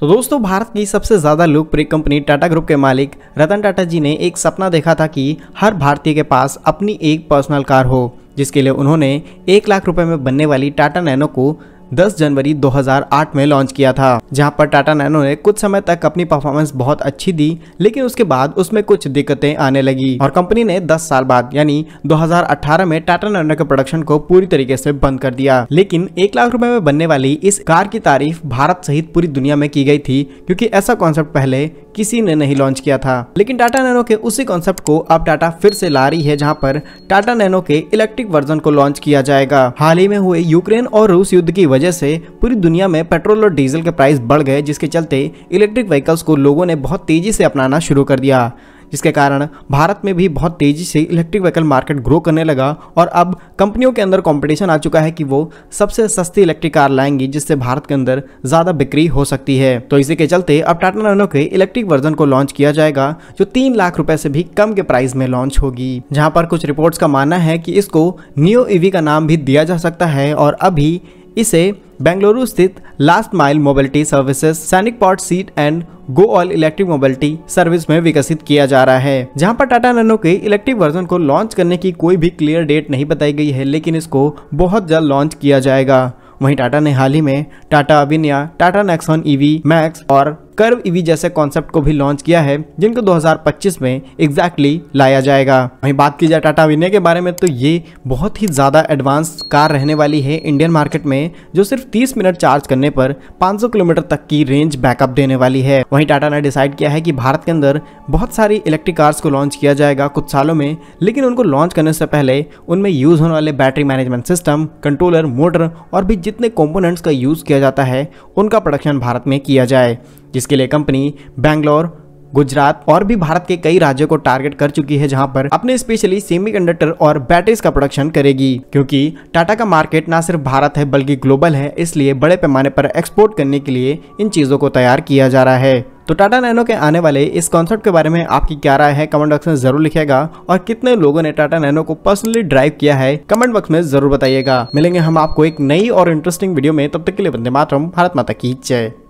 तो दोस्तों भारत की सबसे ज़्यादा लोकप्रिय कंपनी टाटा ग्रुप के मालिक रतन टाटा जी ने एक सपना देखा था कि हर भारतीय के पास अपनी एक पर्सनल कार हो जिसके लिए उन्होंने एक लाख रुपए में बनने वाली टाटा नैनो को 10 जनवरी 2008 में लॉन्च किया था जहां पर टाटा नैनो ने कुछ समय तक अपनी परफॉर्मेंस बहुत अच्छी दी लेकिन उसके बाद उसमें कुछ दिक्कतें आने लगी और कंपनी ने 10 साल बाद यानी 2018 में टाटा नैनो के प्रोडक्शन को पूरी तरीके से बंद कर दिया लेकिन एक लाख रुपए में बनने वाली इस कार की तारीफ भारत सहित पूरी दुनिया में की गई थी क्यूँकी ऐसा कॉन्सेप्ट पहले किसी ने नहीं लॉन्च किया था लेकिन टाटा नैनो के उसी कॉन्सेप्ट को अब टाटा फिर से ला रही है जहां पर टाटा नैनो के इलेक्ट्रिक वर्जन को लॉन्च किया जाएगा हाल ही में हुए यूक्रेन और रूस युद्ध की वजह वजह से पूरी दुनिया में पेट्रोल और डीजल के प्राइस बढ़ गए जिसके चलते इलेक्ट्रिक व्हीकल्स को लोगों ने बहुत तेज़ी से अपनाना शुरू कर दिया जिसके कारण भारत में भी बहुत तेज़ी से इलेक्ट्रिक व्हीकल मार्केट ग्रो करने लगा और अब कंपनियों के अंदर कंपटीशन आ चुका है कि वो सबसे सस्ती इलेक्ट्रिक कार लाएंगी जिससे भारत के अंदर ज़्यादा बिक्री हो सकती है तो इसी के चलते अब टाटा नैनो के इलेक्ट्रिक वर्जन को लॉन्च किया जाएगा जो तीन लाख रुपए से भी कम के प्राइस में लॉन्च होगी जहाँ पर कुछ रिपोर्ट्स का मानना है कि इसको न्यू ईवी का नाम भी दिया जा सकता है और अभी इसे बेंगलुरु स्थित लास्ट माइल मोबिलिटी सर्विसेज सैनिक पॉट seat and go all electric mobility service में विकसित किया जा रहा है जहां पर टाटा नैनो के इलेक्ट्रिक वर्जन को लॉन्च करने की कोई भी क्लियर डेट नहीं बताई गई है लेकिन इसको बहुत जल्द लॉन्च किया जाएगा वहीं टाटा ने हाल ही में Tata Avinya Tata Nexon EV Max और कर्व ईवी e जैसे कॉन्सेप्ट को भी लॉन्च किया है जिनको 2025 में एग्जैक्टली exactly लाया जाएगा वहीं बात की जाए टाटा विनय के बारे में तो ये बहुत ही ज़्यादा एडवांस कार रहने वाली है इंडियन मार्केट में जो सिर्फ तीस मिनट चार्ज करने पर 500 किलोमीटर तक की रेंज बैकअप देने वाली है वहीं टाटा ने डिसाइड किया है कि भारत के अंदर बहुत सारी इलेक्ट्रिक कार्स को लॉन्च किया जाएगा कुछ सालों में लेकिन उनको लॉन्च करने से पहले उनमें यूज होने वाले battery management system controller motor और भी जितने कॉम्पोनेंट्स का यूज किया जाता है उनका प्रोडक्शन भारत में किया जाए जिसके लिए कंपनी बैंगलोर गुजरात और भी भारत के कई राज्यों को टारगेट कर चुकी है जहां पर अपने स्पेशली सेमीकंडक्टर और बैटरीज का प्रोडक्शन करेगी क्योंकि टाटा का मार्केट ना सिर्फ भारत है बल्कि ग्लोबल है इसलिए बड़े पैमाने पर एक्सपोर्ट करने के लिए इन चीज़ों को तैयार किया जा रहा है तो टाटा नैनो के आने वाले इस कॉन्सेप्ट के बारे में आपकी क्या राय है कमेंट बॉक्स में जरूर लिखेगा और कितने लोगों ने टाटा नैनो को पर्सनली ड्राइव किया है कमेंट बॉक्स में जरूर बताइएगा मिलेंगे हम आपको एक नई और इंटरेस्टिंग वीडियो में तब तक के लिए बंदे मातरम भारत माता की जय